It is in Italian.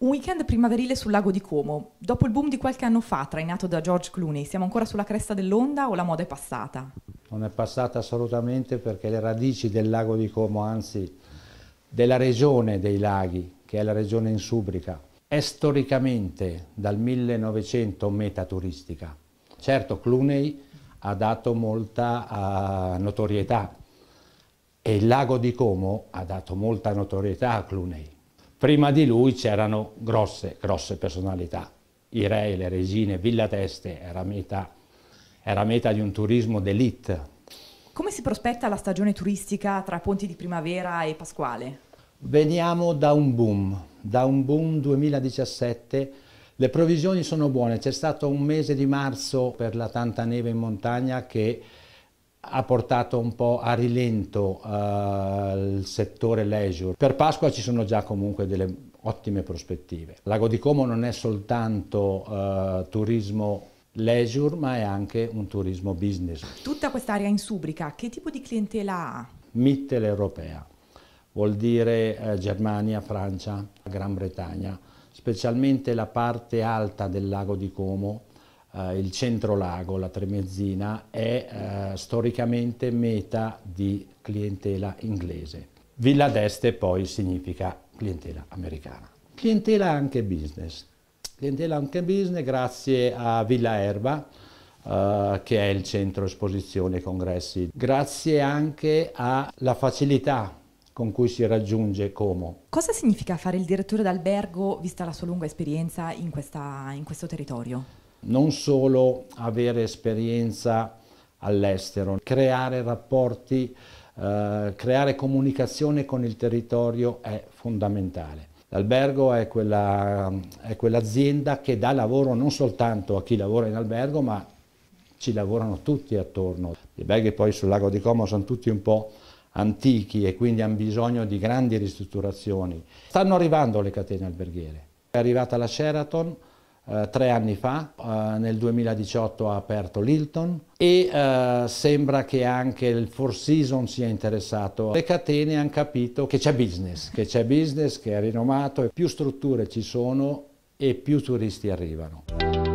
Un weekend primaverile sul lago di Como. Dopo il boom di qualche anno fa, trainato da George Clooney, siamo ancora sulla cresta dell'onda o la moda è passata? Non è passata assolutamente perché le radici del lago di Como, anzi della regione dei laghi, che è la regione insubrica, è storicamente dal 1900 meta turistica. Certo Clooney ha dato molta uh, notorietà e il lago di Como ha dato molta notorietà a Clooney Prima di lui c'erano grosse, grosse personalità, i re e le regine, Villa Teste era meta, era meta di un turismo d'élite. Come si prospetta la stagione turistica tra Ponti di Primavera e Pasquale? Veniamo da un boom, da un boom 2017 le provisioni sono buone, c'è stato un mese di marzo per la tanta neve in montagna che ha portato un po' a rilento eh, il settore leisure. Per Pasqua ci sono già comunque delle ottime prospettive. Lago di Como non è soltanto eh, turismo leisure ma è anche un turismo business. Tutta quest'area in Subrica, che tipo di clientela ha? Mitteleuropea, vuol dire eh, Germania, Francia, Gran Bretagna, specialmente la parte alta del lago di Como eh, il centro lago, la Tremezzina, è eh, storicamente meta di clientela inglese. Villa d'Este poi significa clientela americana. Clientela anche business. Clientela anche business grazie a Villa Erba, Uh, che è il centro esposizione e congressi, grazie anche alla facilità con cui si raggiunge Como. Cosa significa fare il direttore d'albergo vista la sua lunga esperienza in, questa, in questo territorio? non solo avere esperienza all'estero, creare rapporti, eh, creare comunicazione con il territorio è fondamentale. L'albergo è, quell'azienda che dà lavoro non soltanto a chi lavora in albergo, ma ci lavorano tutti attorno. Gli alberghi poi sul lago di Como sono tutti un po' antichi e quindi hanno bisogno di grandi ristrutturazioni. Stanno arrivando le catene alberghiere. È arrivata la Sheraton, eh, tre anni fa, eh, nel 2018 ha aperto l'Hilton e eh, sembra che anche il Four Seasons sia interessato. Le catene hanno capito che c'è business, che c'è business, che è rinomato e più strutture ci sono e più turisti arrivano.